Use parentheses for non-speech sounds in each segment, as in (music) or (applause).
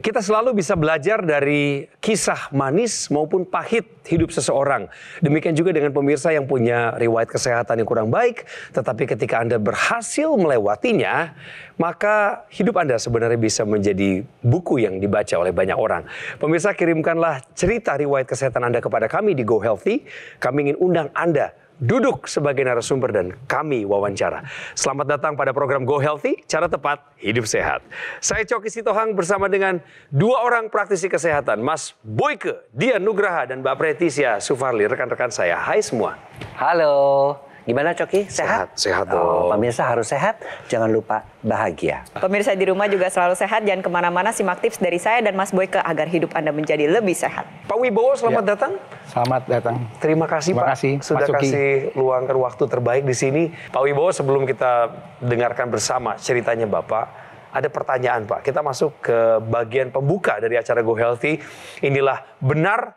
Kita selalu bisa belajar dari kisah manis maupun pahit hidup seseorang. Demikian juga dengan pemirsa yang punya riwayat kesehatan yang kurang baik, tetapi ketika Anda berhasil melewatinya, maka hidup Anda sebenarnya bisa menjadi buku yang dibaca oleh banyak orang. Pemirsa kirimkanlah cerita riwayat kesehatan Anda kepada kami di Go Healthy. Kami ingin undang Anda duduk sebagai narasumber dan kami wawancara. Selamat datang pada program Go Healthy, cara tepat hidup sehat. Saya Coki Sitohang bersama dengan dua orang praktisi kesehatan, Mas Boyke, Dian Nugraha dan Mbak Pretisia Sufarli, rekan-rekan saya. Hai semua. Halo. Gimana Coki? Sehat? Sehat, dong. Oh, pemirsa harus sehat, jangan lupa bahagia. Pemirsa di rumah juga selalu sehat, jangan kemana-mana simak tips dari saya dan Mas Boyke agar hidup Anda menjadi lebih sehat. Pak Wibowo selamat ya. datang. Selamat datang. Terima kasih Terima Pak kasih, sudah Mas kasih luangkan waktu terbaik di sini. Pak Wibowo sebelum kita dengarkan bersama ceritanya Bapak, ada pertanyaan Pak. Kita masuk ke bagian pembuka dari acara Go Healthy. Inilah benar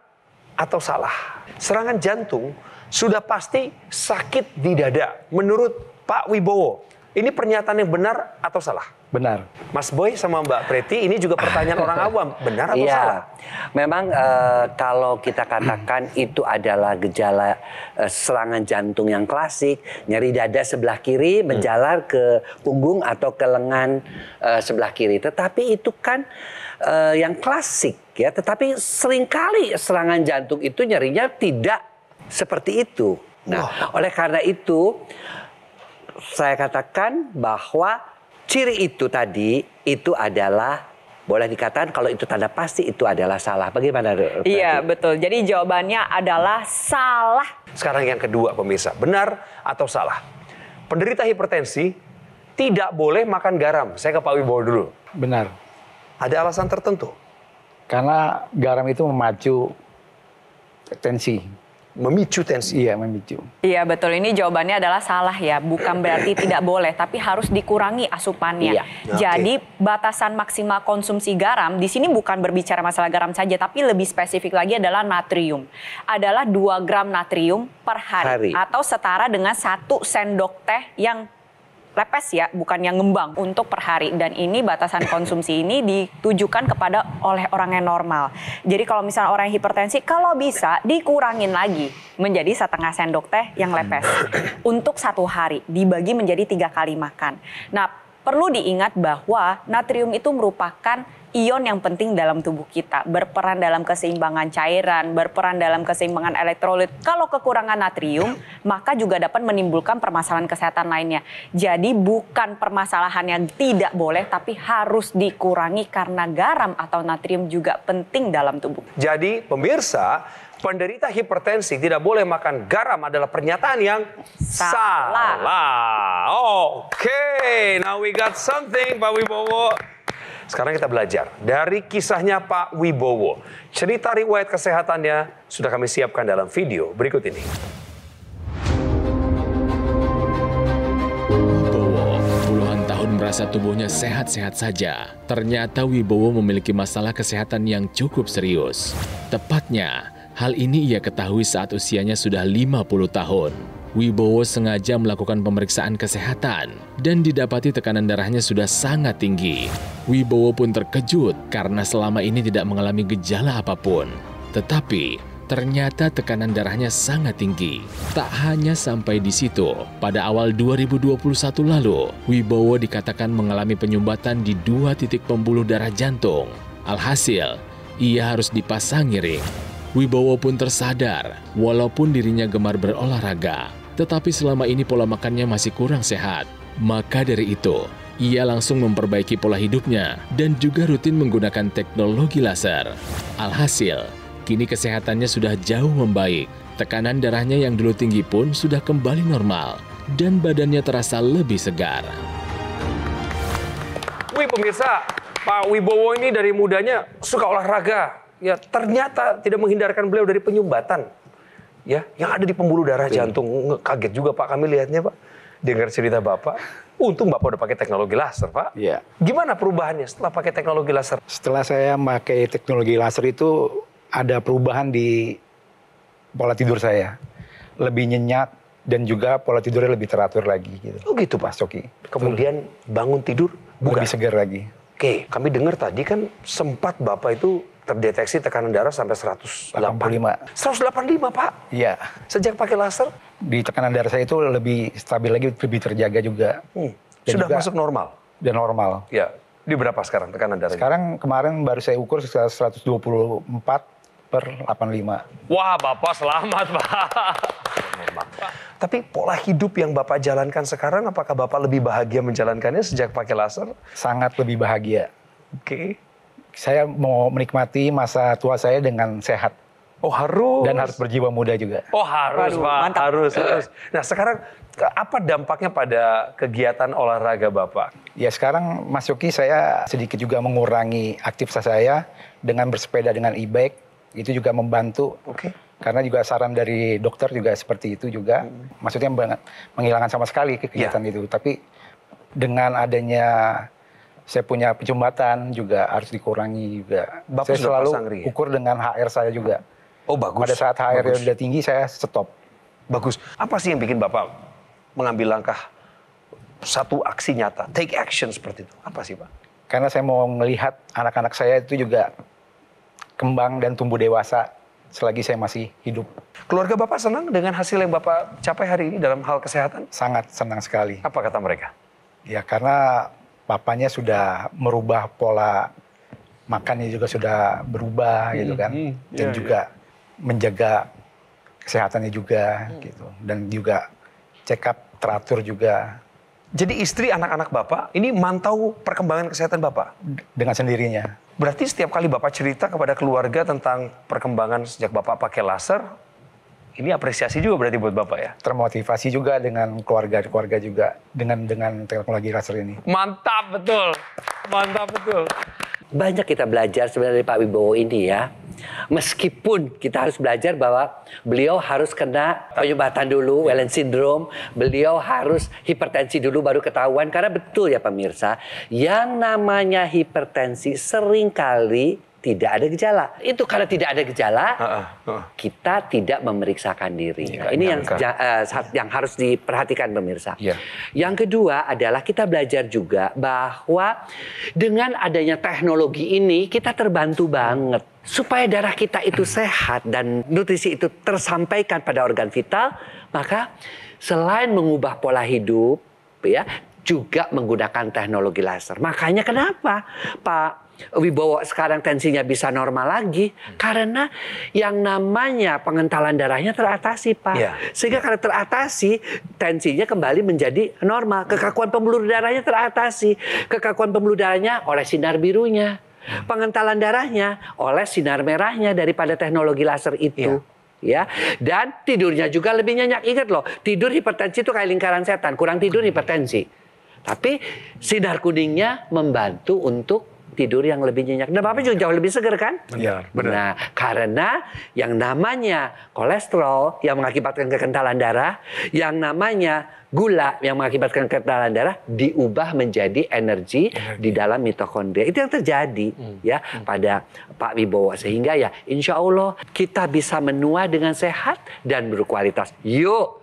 atau salah. Serangan jantung sudah pasti sakit di dada menurut Pak Wibowo. Ini pernyataan yang benar atau salah? Benar. Mas Boy sama Mbak Preti ini juga pertanyaan orang (laughs) awam, benar atau ya, salah? Memang e, kalau kita katakan itu adalah gejala e, serangan jantung yang klasik, nyeri dada sebelah kiri hmm. menjalar ke punggung atau ke lengan e, sebelah kiri. Tetapi itu kan e, yang klasik ya, tetapi seringkali serangan jantung itu nyerinya tidak seperti itu. Nah, wow. oleh karena itu saya katakan bahwa ciri itu tadi itu adalah boleh dikatakan kalau itu tanda pasti itu adalah salah. Bagaimana? Iya betul. Jadi jawabannya adalah salah. Sekarang yang kedua pemirsa, benar atau salah? Penderita hipertensi tidak boleh makan garam. Saya ke Pak Wibowo dulu. Benar. Ada alasan tertentu? Karena garam itu memacu tensi memicu tensi. Iya, memicu. Iya, betul. Ini jawabannya adalah salah ya. Bukan berarti (coughs) tidak boleh, tapi harus dikurangi asupannya. Iya. Jadi okay. batasan maksimal konsumsi garam di sini bukan berbicara masalah garam saja, tapi lebih spesifik lagi adalah natrium. Adalah 2 gram natrium per hari, hari. atau setara dengan satu sendok teh yang lepes ya, bukan yang ngembang untuk per hari. Dan ini batasan konsumsi ini ditujukan kepada oleh orang yang normal. Jadi kalau misalnya orang yang hipertensi, kalau bisa dikurangin lagi menjadi setengah sendok teh yang lepes untuk satu hari dibagi menjadi tiga kali makan. Nah perlu diingat bahwa natrium itu merupakan ion yang penting dalam tubuh kita, berperan dalam keseimbangan cairan, berperan dalam keseimbangan elektrolit. Kalau kekurangan natrium, maka juga dapat menimbulkan permasalahan kesehatan lainnya. Jadi bukan permasalahan yang tidak boleh, tapi harus dikurangi karena garam atau natrium juga penting dalam tubuh. Jadi pemirsa, penderita hipertensi tidak boleh makan garam adalah pernyataan yang salah. salah. Oke, okay. now we got something Pak Wibowo. Sekarang kita belajar dari kisahnya Pak Wibowo. Cerita riwayat kesehatannya sudah kami siapkan dalam video berikut ini. Wibowo puluhan tahun merasa tubuhnya sehat-sehat saja. Ternyata Wibowo memiliki masalah kesehatan yang cukup serius. Tepatnya, hal ini ia ketahui saat usianya sudah 50 tahun. Wibowo sengaja melakukan pemeriksaan kesehatan dan didapati tekanan darahnya sudah sangat tinggi. Wibowo pun terkejut karena selama ini tidak mengalami gejala apapun. Tetapi, ternyata tekanan darahnya sangat tinggi. Tak hanya sampai di situ, pada awal 2021 lalu, Wibowo dikatakan mengalami penyumbatan di dua titik pembuluh darah jantung. Alhasil, ia harus dipasang ring. Wibowo pun tersadar, walaupun dirinya gemar berolahraga, tetapi selama ini pola makannya masih kurang sehat. Maka dari itu, ia langsung memperbaiki pola hidupnya dan juga rutin menggunakan teknologi laser. Alhasil, kini kesehatannya sudah jauh membaik. Tekanan darahnya yang dulu tinggi pun sudah kembali normal dan badannya terasa lebih segar. Wih pemirsa, Pak Wibowo ini dari mudanya suka olahraga. Ya ternyata tidak menghindarkan beliau dari penyumbatan ya yang ada di pembuluh darah jantung kaget juga pak kami lihatnya pak dengar cerita bapak untung bapak udah pakai teknologi laser pak ya. gimana perubahannya setelah pakai teknologi laser setelah saya pakai teknologi laser itu ada perubahan di pola tidur saya lebih nyenyak dan juga pola tidurnya lebih teratur lagi gitu oh gitu pak Soki kemudian bangun tidur bukan. lebih segar lagi oke kami dengar tadi kan sempat bapak itu terdeteksi tekanan darah sampai 185. 185 pak? Iya. Sejak pakai laser? Di tekanan darah saya itu lebih stabil lagi, lebih terjaga juga. Hmm. Sudah juga, masuk normal? Dan normal. Iya. Di berapa sekarang tekanan darahnya? Sekarang kemarin baru saya ukur sekitar 124 per 85. Wah Bapak selamat Pak. Tapi pola hidup yang Bapak jalankan sekarang apakah Bapak lebih bahagia menjalankannya sejak pakai laser? Sangat lebih bahagia. Oke. Okay saya mau menikmati masa tua saya dengan sehat. Oh harus. Dan harus berjiwa muda juga. Oh harus Pak, mantap. harus, harus. Nah sekarang apa dampaknya pada kegiatan olahraga Bapak? Ya sekarang Mas Yoki saya sedikit juga mengurangi aktivitas saya dengan bersepeda dengan e-bike. Itu juga membantu. Oke. Okay. Karena juga saran dari dokter juga seperti itu juga. Hmm. Maksudnya menghilangkan sama sekali kegiatan ya. itu. Tapi dengan adanya saya punya jembatan juga harus dikurangi juga. Bapak saya selalu sangri, ya? ukur dengan HR saya juga. Oh bagus. Pada saat HR bagus. sudah tinggi saya stop. Bagus. Apa sih yang bikin Bapak mengambil langkah satu aksi nyata, take action seperti itu? Apa sih Pak? Karena saya mau melihat anak-anak saya itu juga kembang dan tumbuh dewasa selagi saya masih hidup. Keluarga Bapak senang dengan hasil yang Bapak capai hari ini dalam hal kesehatan? Sangat senang sekali. Apa kata mereka? Ya karena papanya sudah merubah pola makannya juga sudah berubah hmm, gitu kan hmm, dan yeah, juga yeah. menjaga kesehatannya juga hmm. gitu dan juga check up teratur juga jadi istri anak-anak Bapak ini mantau perkembangan kesehatan Bapak? Dengan sendirinya. Berarti setiap kali Bapak cerita kepada keluarga tentang perkembangan sejak Bapak pakai laser, ini apresiasi juga berarti buat bapak ya termotivasi juga dengan keluarga keluarga juga dengan dengan teknologi laser ini mantap betul mantap betul banyak kita belajar sebenarnya dari Pak Wibowo ini ya Meskipun kita harus belajar bahwa beliau harus kena penyumbatan dulu, Wellen syndrome, beliau harus hipertensi dulu baru ketahuan. Karena betul ya pemirsa, yang namanya hipertensi seringkali tidak ada gejala. Itu kalau tidak ada gejala, uh, uh, uh. kita tidak memeriksakan diri. Ya, ini yang uh, yang harus diperhatikan pemirsa. Ya. Yang kedua adalah kita belajar juga bahwa dengan adanya teknologi ini kita terbantu banget supaya darah kita itu hmm. sehat dan nutrisi itu tersampaikan pada organ vital, maka selain mengubah pola hidup ya juga menggunakan teknologi laser. Makanya kenapa Pak wibowo sekarang tensinya bisa normal lagi hmm. karena yang namanya pengentalan darahnya teratasi pak yeah. sehingga yeah. karena teratasi tensinya kembali menjadi normal hmm. kekakuan pembuluh darahnya teratasi kekakuan pembuluh darahnya oleh sinar birunya hmm. pengentalan darahnya oleh sinar merahnya daripada teknologi laser itu yeah ya. Dan tidurnya juga lebih nyenyak. Ingat loh, tidur hipertensi itu kayak lingkaran setan. Kurang tidur hmm. hipertensi. Tapi sinar kuningnya membantu untuk tidur yang lebih nyenyak. Dan Bapak juga jauh lebih seger kan? Iya, benar. Nah, karena yang namanya kolesterol yang mengakibatkan kekentalan darah, yang namanya gula yang mengakibatkan kekentalan darah diubah menjadi energi, di dalam mitokondria. Itu yang terjadi hmm. ya hmm. pada Pak Wibowo. Sehingga ya insya Allah kita bisa menua dengan sehat dan berkualitas. Yuk!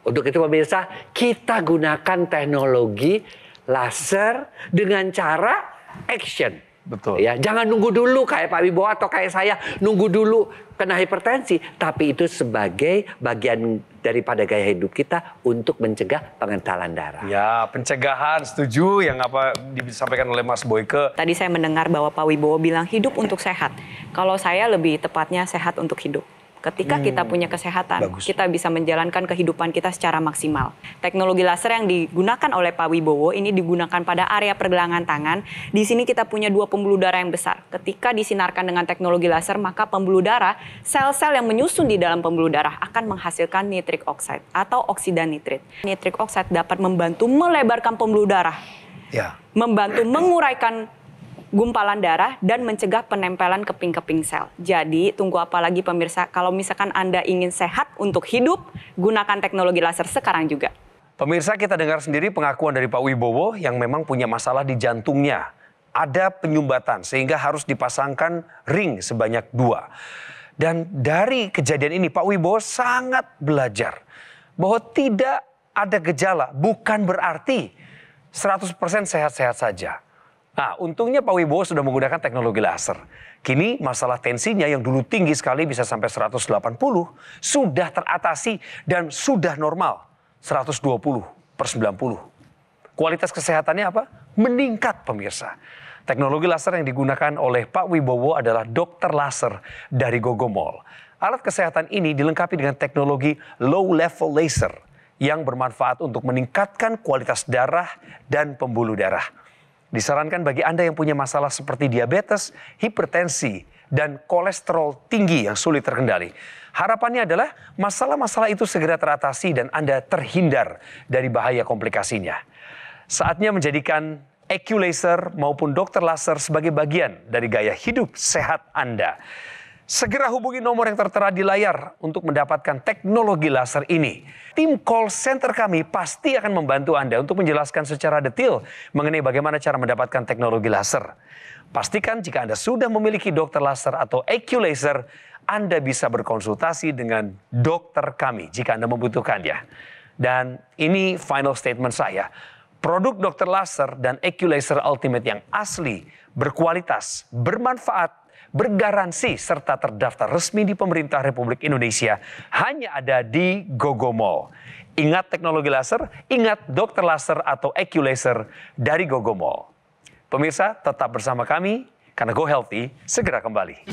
Untuk itu pemirsa, kita gunakan teknologi laser dengan cara action. Betul. Ya, jangan nunggu dulu kayak Pak Wibowo atau kayak saya nunggu dulu kena hipertensi, tapi itu sebagai bagian daripada gaya hidup kita untuk mencegah pengentalan darah. Ya, pencegahan setuju yang apa disampaikan oleh Mas Boyke. Tadi saya mendengar bahwa Pak Wibowo bilang hidup untuk sehat. Kalau saya lebih tepatnya sehat untuk hidup. Ketika hmm. kita punya kesehatan, Bagus. kita bisa menjalankan kehidupan kita secara maksimal. Teknologi laser yang digunakan oleh Pak Wibowo ini digunakan pada area pergelangan tangan. Di sini kita punya dua pembuluh darah yang besar. Ketika disinarkan dengan teknologi laser, maka pembuluh darah, sel-sel yang menyusun di dalam pembuluh darah akan menghasilkan nitric oxide atau oksida nitrit. Nitric oxide dapat membantu melebarkan pembuluh darah. Ya. Membantu menguraikan gumpalan darah dan mencegah penempelan keping-keping sel. Jadi tunggu apa lagi pemirsa? Kalau misalkan Anda ingin sehat untuk hidup, gunakan teknologi laser sekarang juga. Pemirsa kita dengar sendiri pengakuan dari Pak Wibowo yang memang punya masalah di jantungnya. Ada penyumbatan sehingga harus dipasangkan ring sebanyak dua. Dan dari kejadian ini Pak Wibowo sangat belajar bahwa tidak ada gejala bukan berarti 100% sehat-sehat saja Nah, untungnya Pak Wibowo sudah menggunakan teknologi laser. Kini masalah tensinya yang dulu tinggi sekali bisa sampai 180 sudah teratasi dan sudah normal 120 per 90. Kualitas kesehatannya apa? Meningkat pemirsa. Teknologi laser yang digunakan oleh Pak Wibowo adalah dokter laser dari Gogomol. Alat kesehatan ini dilengkapi dengan teknologi low level laser yang bermanfaat untuk meningkatkan kualitas darah dan pembuluh darah. Disarankan bagi Anda yang punya masalah seperti diabetes, hipertensi, dan kolesterol tinggi yang sulit terkendali. Harapannya adalah masalah-masalah itu segera teratasi dan Anda terhindar dari bahaya komplikasinya. Saatnya menjadikan EQ laser maupun dokter laser sebagai bagian dari gaya hidup sehat Anda. Segera hubungi nomor yang tertera di layar untuk mendapatkan teknologi laser ini. Tim call center kami pasti akan membantu Anda untuk menjelaskan secara detail mengenai bagaimana cara mendapatkan teknologi laser. Pastikan jika Anda sudah memiliki dokter laser atau EQ laser, Anda bisa berkonsultasi dengan dokter kami jika Anda membutuhkan ya Dan ini final statement saya. Produk dokter laser dan EQ laser ultimate yang asli, berkualitas, bermanfaat, bergaransi serta terdaftar resmi di pemerintah Republik Indonesia hanya ada di Gogo Mall. Ingat teknologi laser, ingat dokter laser atau EQ laser dari Gogo Mall. Pemirsa tetap bersama kami karena Go Healthy segera kembali.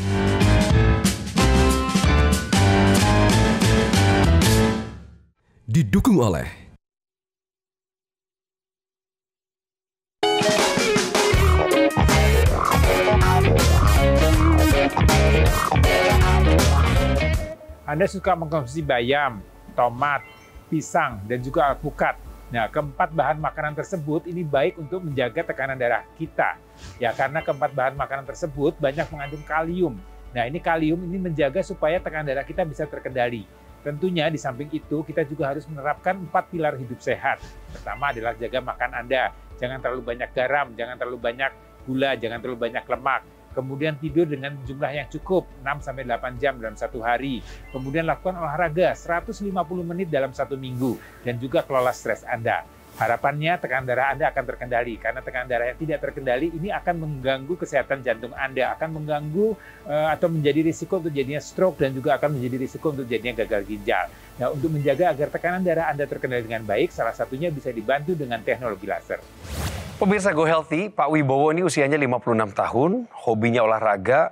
Didukung oleh Anda suka mengkonsumsi bayam, tomat, pisang, dan juga alpukat. Nah, keempat bahan makanan tersebut ini baik untuk menjaga tekanan darah kita. Ya, karena keempat bahan makanan tersebut banyak mengandung kalium. Nah, ini kalium ini menjaga supaya tekanan darah kita bisa terkendali. Tentunya di samping itu kita juga harus menerapkan empat pilar hidup sehat. Pertama adalah jaga makan Anda. Jangan terlalu banyak garam, jangan terlalu banyak gula, jangan terlalu banyak lemak kemudian tidur dengan jumlah yang cukup 6 sampai 8 jam dalam satu hari, kemudian lakukan olahraga 150 menit dalam satu minggu dan juga kelola stres Anda. Harapannya tekanan darah Anda akan terkendali karena tekanan darah yang tidak terkendali ini akan mengganggu kesehatan jantung Anda, akan mengganggu eh, atau menjadi risiko untuk jadinya stroke dan juga akan menjadi risiko untuk jadinya gagal ginjal. Nah, untuk menjaga agar tekanan darah Anda terkendali dengan baik, salah satunya bisa dibantu dengan teknologi laser. Pemirsa Go Healthy, Pak Wibowo ini usianya 56 tahun, hobinya olahraga,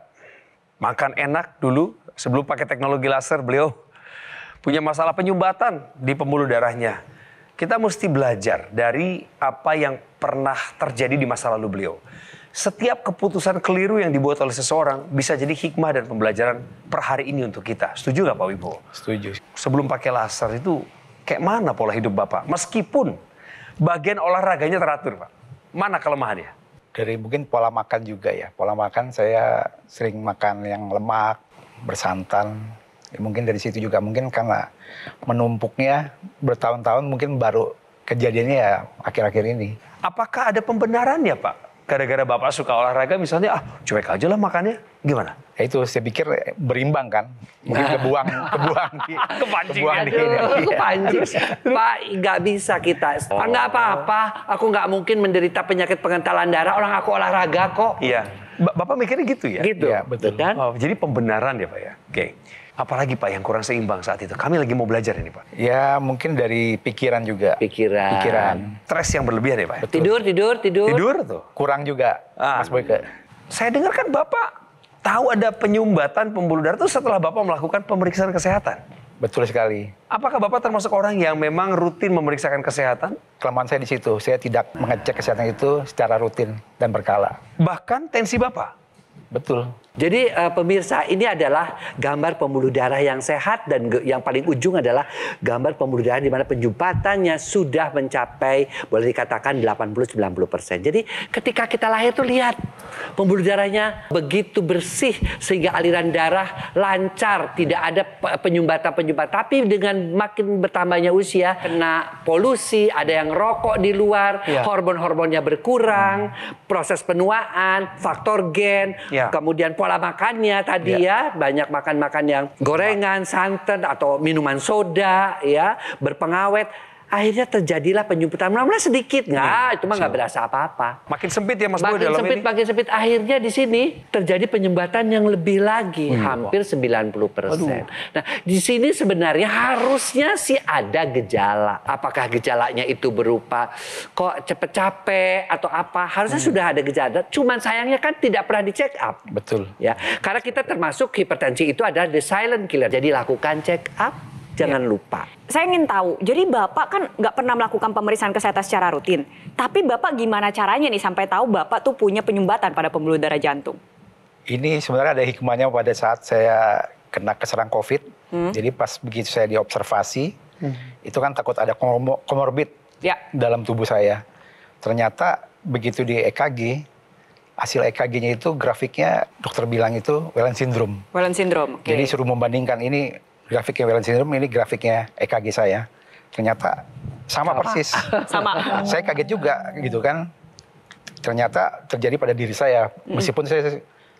makan enak dulu sebelum pakai teknologi laser beliau punya masalah penyumbatan di pembuluh darahnya. Kita mesti belajar dari apa yang pernah terjadi di masa lalu beliau. Setiap keputusan keliru yang dibuat oleh seseorang bisa jadi hikmah dan pembelajaran per hari ini untuk kita. Setuju nggak Pak Wibowo? Setuju. Sebelum pakai laser itu kayak mana pola hidup Bapak? Meskipun bagian olahraganya teratur Pak mana kelemahannya? Dari mungkin pola makan juga ya. Pola makan saya sering makan yang lemak, bersantan. Ya, mungkin dari situ juga mungkin karena menumpuknya bertahun-tahun mungkin baru kejadiannya ya akhir-akhir ini. Apakah ada pembenarannya Pak? Gara-gara Bapak suka olahraga misalnya, ah cuek aja lah makannya. Gimana? Ya itu saya pikir berimbang kan. Mungkin kebuang, kebuang, (laughs) kebuang Di, di, kepancing. Iya. Pak, nggak bisa kita. Oh. Nggak apa-apa. Aku nggak mungkin menderita penyakit pengentalan darah. Orang aku olahraga kok. Iya. Bapak mikirnya gitu ya? Gitu. Ya, betul. Kan? Oh, jadi pembenaran ya Pak ya? Oke. Apalagi Pak yang kurang seimbang saat itu? Kami lagi mau belajar ini Pak. Ya mungkin dari pikiran juga. Pikiran. Pikiran. stress yang berlebihan ya Pak. Ya? Tidur, tidur, tidur. Tidur tuh. Kurang juga ah. Mas Boyke. Saya dengar kan Bapak tahu ada penyumbatan pembuluh darah itu setelah Bapak melakukan pemeriksaan kesehatan? Betul sekali. Apakah Bapak termasuk orang yang memang rutin memeriksakan kesehatan? Kelemahan saya di situ, saya tidak mengecek kesehatan itu secara rutin dan berkala. Bahkan tensi Bapak? Betul. Jadi uh, pemirsa ini adalah gambar pembuluh darah yang sehat dan yang paling ujung adalah gambar pembuluh darah di mana penjumpatannya sudah mencapai boleh dikatakan 80-90%. Jadi ketika kita lahir tuh lihat pembuluh darahnya begitu bersih sehingga aliran darah lancar, tidak ada penyumbatan-penyumbatan. Tapi dengan makin bertambahnya usia kena polusi, ada yang rokok di luar, yeah. hormon-hormonnya berkurang, hmm. proses penuaan, faktor gen, yeah. kemudian pola makannya tadi ya, ya banyak makan-makan yang gorengan, santan atau minuman soda ya, berpengawet akhirnya terjadilah penyumputan. Mula-mula sedikit nggak, itu iya, iya. mah nggak berasa apa-apa. Makin sempit ya Mas Boy dalam sempit, ini. Makin sempit, akhirnya di sini terjadi penyumbatan yang lebih lagi, hmm. hampir 90 persen. Nah, di sini sebenarnya harusnya sih ada gejala. Apakah gejalanya itu berupa kok cepet capek atau apa? Harusnya hmm. sudah ada gejala. Cuman sayangnya kan tidak pernah dicek up. Betul. Ya, karena kita termasuk hipertensi itu adalah the silent killer. Jadi lakukan check up Jangan ya. lupa. Saya ingin tahu, jadi Bapak kan nggak pernah melakukan pemeriksaan kesehatan secara rutin. Tapi Bapak gimana caranya nih sampai tahu Bapak tuh punya penyumbatan pada pembuluh darah jantung? Ini sebenarnya ada hikmahnya pada saat saya kena keserang COVID. Hmm. Jadi pas begitu saya diobservasi, hmm. itu kan takut ada komorbid ya. dalam tubuh saya. Ternyata begitu di EKG, hasil EKG-nya itu grafiknya dokter bilang itu Wellen syndrome. Wellen syndrome. Okay. Jadi suruh membandingkan ini grafiknya yang Wellen syndrome ini grafiknya EKG saya. Ternyata sama, persis. (laughs) sama. saya kaget juga gitu kan. Ternyata terjadi pada diri saya hmm. meskipun mm. saya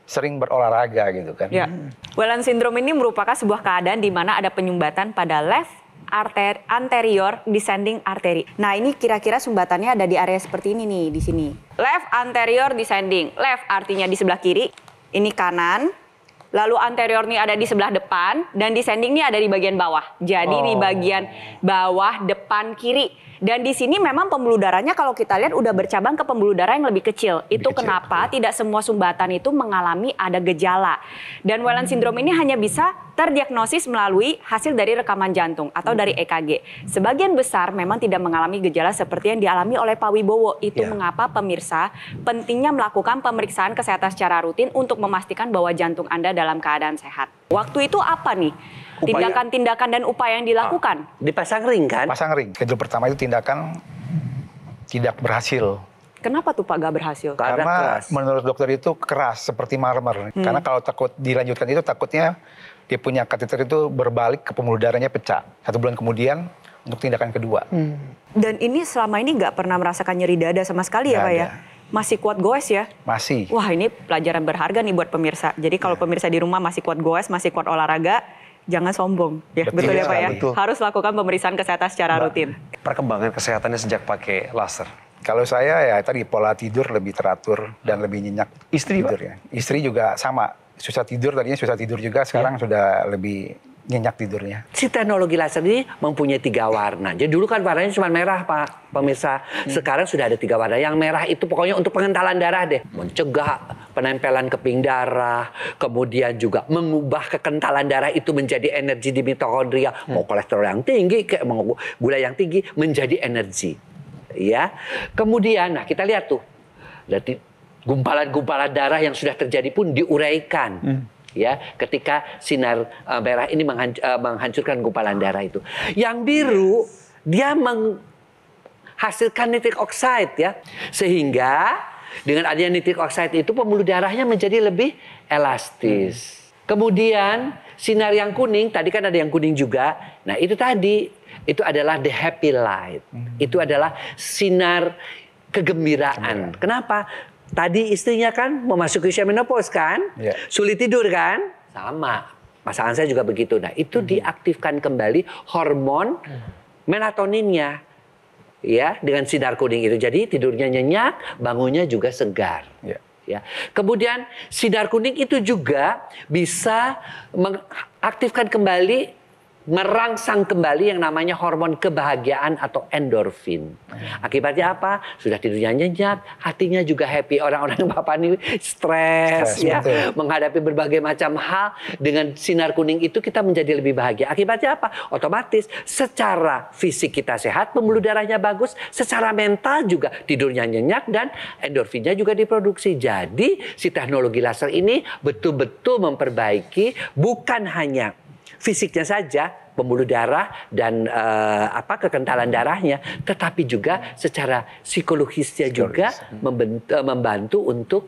sering berolahraga gitu kan. Ya. Welland syndrome ini merupakan sebuah keadaan di mana ada penyumbatan pada left arter anterior descending artery. Nah, ini kira-kira sumbatannya ada di area seperti ini nih di sini. Left anterior descending. Left artinya di sebelah kiri, ini kanan, lalu anterior ini ada di sebelah depan dan descending ini ada di bagian bawah. Jadi oh. di bagian bawah depan kiri. Dan di sini memang pembuluh darahnya kalau kita lihat udah bercabang ke pembuluh darah yang lebih kecil. Lebih itu kecil, kenapa ya. tidak semua sumbatan itu mengalami ada gejala. Dan Welland hmm. syndrome ini hanya bisa terdiagnosis melalui hasil dari rekaman jantung atau hmm. dari EKG. Sebagian besar memang tidak mengalami gejala seperti yang dialami oleh Pak Wibowo. Itu ya. mengapa pemirsa pentingnya melakukan pemeriksaan kesehatan secara rutin untuk memastikan bahwa jantung Anda dalam keadaan sehat. Waktu itu apa nih? tindakan-tindakan dan upaya yang dilakukan. Ah, Dipasang ring kan? Pasang ring. Schedule pertama itu tindakan tidak berhasil. Kenapa tuh Pak gak berhasil? Karena, Karena keras. menurut dokter itu keras seperti marmer. Hmm. Karena kalau takut dilanjutkan itu takutnya dia punya kateter itu berbalik ke pembuluh darahnya pecah. Satu bulan kemudian untuk tindakan kedua. Hmm. Dan ini selama ini gak pernah merasakan nyeri dada sama sekali gak ya Pak ya? ada. ya? Masih kuat goes ya? Masih. Wah ini pelajaran berharga nih buat pemirsa. Jadi kalau ya. pemirsa di rumah masih kuat goes, masih kuat olahraga, jangan sombong ya betul, betul ya Pak ya. Betul. Harus lakukan pemeriksaan kesehatan secara Mbak, rutin. Perkembangan kesehatannya sejak pakai laser. Kalau saya ya tadi pola tidur lebih teratur dan lebih nyenyak. Istri tidur, ya. Istri juga sama, susah tidur tadinya susah tidur juga sekarang ya. sudah lebih nyenyak tidurnya. Si teknologi laser ini mempunyai tiga warna. Jadi dulu kan warnanya cuma merah, Pak pemirsa. Hmm. Sekarang sudah ada tiga warna. Yang merah itu pokoknya untuk pengentalan darah deh, mencegah penempelan keping darah, kemudian juga mengubah kekentalan darah itu menjadi energi di mitokondria. Hmm. Mau kolesterol yang tinggi, mau gula yang tinggi menjadi energi. Ya. Kemudian, nah kita lihat tuh. Berarti gumpalan-gumpalan darah yang sudah terjadi pun diuraikan. Hmm ya ketika sinar uh, merah ini menghanc uh, menghancurkan gumpalan darah itu. Yang biru dia menghasilkan nitrik oxide ya sehingga dengan adanya nitrik oxide itu pembuluh darahnya menjadi lebih elastis. Hmm. Kemudian sinar yang kuning tadi kan ada yang kuning juga. Nah, itu tadi itu adalah the happy light. Hmm. Itu adalah sinar kegembiraan. Kenapa? Tadi istrinya kan memasuki usia menopause kan, yeah. sulit tidur kan, sama. Pasangan saya juga begitu. Nah itu -hmm. diaktifkan kembali hormon hmm. melatoninnya, ya dengan sinar kuning itu. Jadi tidurnya nyenyak, bangunnya juga segar. Yeah ya. Kemudian sinar kuning itu juga bisa mengaktifkan kembali merangsang kembali yang namanya hormon kebahagiaan atau endorfin. Akibatnya apa? Sudah tidurnya nyenyak, hatinya juga happy. Orang-orang yang bapak ini stres ya, betul. menghadapi berbagai macam hal dengan sinar kuning itu kita menjadi lebih bahagia. Akibatnya apa? Otomatis secara fisik kita sehat, pembuluh darahnya bagus, secara mental juga tidurnya nyenyak dan endorfinnya juga diproduksi. Jadi si teknologi laser ini betul-betul memperbaiki bukan hanya fisiknya saja pembuluh darah dan uh, apa kekentalan darahnya, tetapi juga secara psikologisnya Psikologis. juga hmm. membentuk, eh, membantu untuk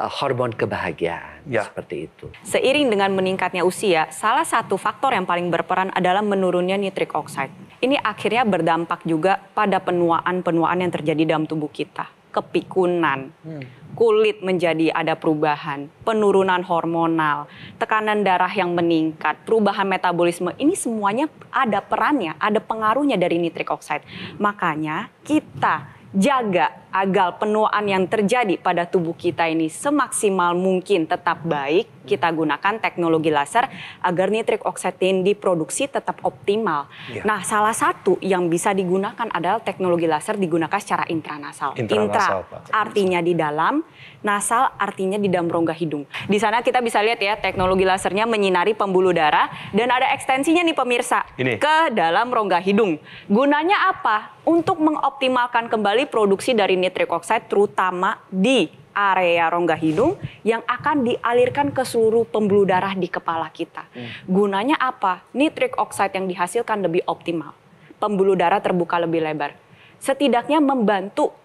uh, hormon kebahagiaan ya. seperti itu. Seiring dengan meningkatnya usia, salah satu faktor yang paling berperan adalah menurunnya nitrik oxide. Ini akhirnya berdampak juga pada penuaan-penuaan yang terjadi dalam tubuh kita kepikunan, hmm. kulit menjadi ada perubahan, penurunan hormonal, tekanan darah yang meningkat, perubahan metabolisme. Ini semuanya ada perannya, ada pengaruhnya dari nitric oxide. Makanya kita jaga agar penuaan yang terjadi pada tubuh kita ini semaksimal mungkin tetap baik, kita gunakan teknologi laser agar nitrik ini diproduksi tetap optimal. Ya. Nah, salah satu yang bisa digunakan adalah teknologi laser digunakan secara intranasal. Intranasal, Intra artinya di dalam, nasal artinya di dalam rongga hidung. Di sana kita bisa lihat ya teknologi lasernya menyinari pembuluh darah dan ada ekstensinya nih pemirsa ini. ke dalam rongga hidung. Gunanya apa? Untuk mengoptimalkan kembali produksi dari nitrik oksida terutama di area rongga hidung yang akan dialirkan ke seluruh pembuluh darah di kepala kita. Hmm. Gunanya apa? Nitrik oksida yang dihasilkan lebih optimal. Pembuluh darah terbuka lebih lebar. Setidaknya membantu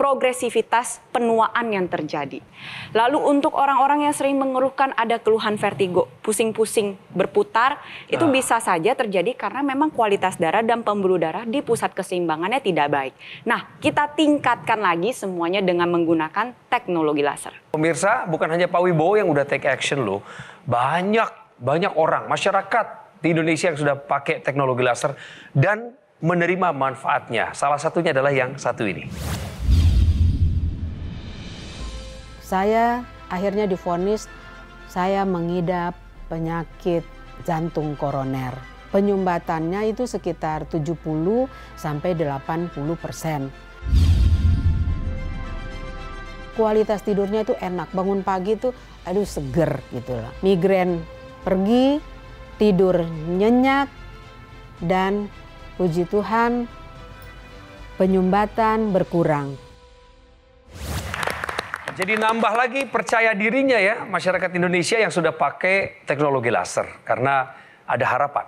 progresivitas penuaan yang terjadi. Lalu untuk orang-orang yang sering mengeluhkan ada keluhan vertigo, pusing-pusing berputar, itu itu ah. bisa saja terjadi karena memang kualitas darah dan pembuluh darah di pusat keseimbangannya tidak baik. Nah, kita tingkatkan lagi semuanya dengan menggunakan teknologi laser. Pemirsa, bukan hanya Pak Wibowo yang udah take action loh. Banyak, banyak orang, masyarakat di Indonesia yang sudah pakai teknologi laser dan menerima manfaatnya. Salah satunya adalah yang satu ini saya akhirnya difonis saya mengidap penyakit jantung koroner. Penyumbatannya itu sekitar 70 sampai 80 persen. Kualitas tidurnya itu enak, bangun pagi itu aduh seger gitu lah. Migrain pergi, tidur nyenyak, dan puji Tuhan penyumbatan berkurang. Jadi nambah lagi percaya dirinya ya masyarakat Indonesia yang sudah pakai teknologi laser karena ada harapan.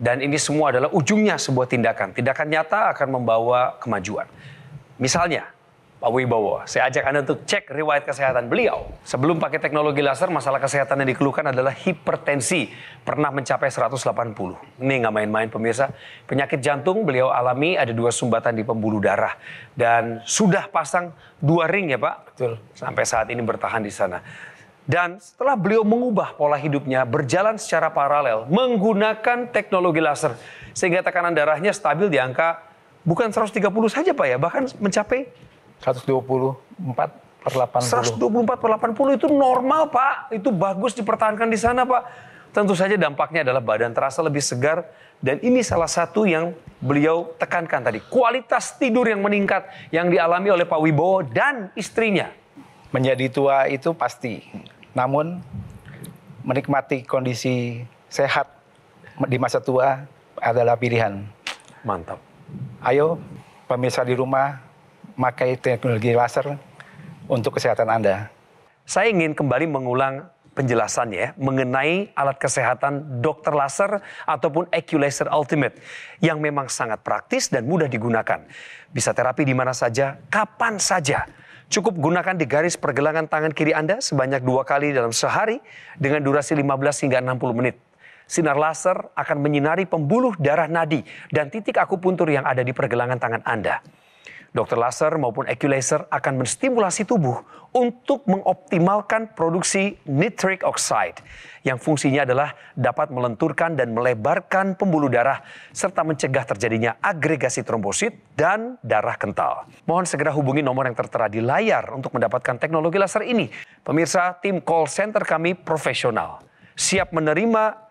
Dan ini semua adalah ujungnya sebuah tindakan. Tindakan nyata akan membawa kemajuan. Misalnya, Pak Wibowo. Saya ajak Anda untuk cek riwayat kesehatan beliau. Sebelum pakai teknologi laser, masalah kesehatan yang dikeluhkan adalah hipertensi. Pernah mencapai 180. Ini nggak main-main pemirsa. Penyakit jantung beliau alami ada dua sumbatan di pembuluh darah. Dan sudah pasang dua ring ya Pak? Betul. Sampai saat ini bertahan di sana. Dan setelah beliau mengubah pola hidupnya berjalan secara paralel menggunakan teknologi laser. Sehingga tekanan darahnya stabil di angka bukan 130 saja Pak ya, bahkan mencapai 124 per 80. 124 per 80 itu normal Pak. Itu bagus dipertahankan di sana Pak. Tentu saja dampaknya adalah badan terasa lebih segar. Dan ini salah satu yang beliau tekankan tadi. Kualitas tidur yang meningkat yang dialami oleh Pak Wibowo dan istrinya. Menjadi tua itu pasti. Namun menikmati kondisi sehat di masa tua adalah pilihan. Mantap. Ayo pemirsa di rumah pakai teknologi laser untuk kesehatan Anda. Saya ingin kembali mengulang penjelasannya ya, mengenai alat kesehatan dokter laser ataupun Eculaser Ultimate yang memang sangat praktis dan mudah digunakan. Bisa terapi di mana saja, kapan saja. Cukup gunakan di garis pergelangan tangan kiri Anda sebanyak dua kali dalam sehari dengan durasi 15 hingga 60 menit. Sinar laser akan menyinari pembuluh darah nadi dan titik akupuntur yang ada di pergelangan tangan Anda. Dokter laser maupun equilaser akan menstimulasi tubuh untuk mengoptimalkan produksi nitric oxide yang fungsinya adalah dapat melenturkan dan melebarkan pembuluh darah serta mencegah terjadinya agregasi trombosit dan darah kental. Mohon segera hubungi nomor yang tertera di layar untuk mendapatkan teknologi laser ini. Pemirsa, tim call center kami profesional, siap menerima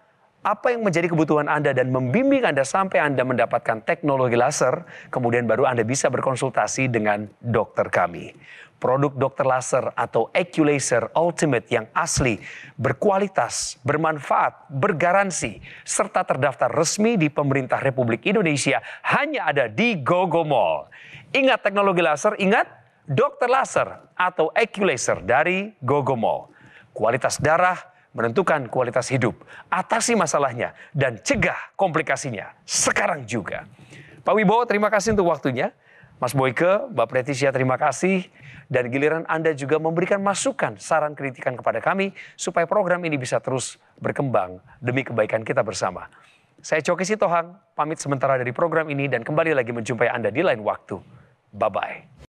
apa yang menjadi kebutuhan Anda dan membimbing Anda sampai Anda mendapatkan teknologi laser, kemudian baru Anda bisa berkonsultasi dengan dokter kami. Produk dokter laser atau Aculaser Ultimate yang asli, berkualitas, bermanfaat, bergaransi, serta terdaftar resmi di pemerintah Republik Indonesia hanya ada di GoGo Mall. Ingat teknologi laser, ingat dokter laser atau Aculaser dari GoGo Mall. Kualitas darah, menentukan kualitas hidup, atasi masalahnya, dan cegah komplikasinya sekarang juga. Pak Wibowo, terima kasih untuk waktunya. Mas Boyke, Mbak Pretisia, terima kasih. Dan giliran Anda juga memberikan masukan, saran, kritikan kepada kami supaya program ini bisa terus berkembang demi kebaikan kita bersama. Saya Coki Sitohang, pamit sementara dari program ini dan kembali lagi menjumpai Anda di lain waktu. Bye-bye.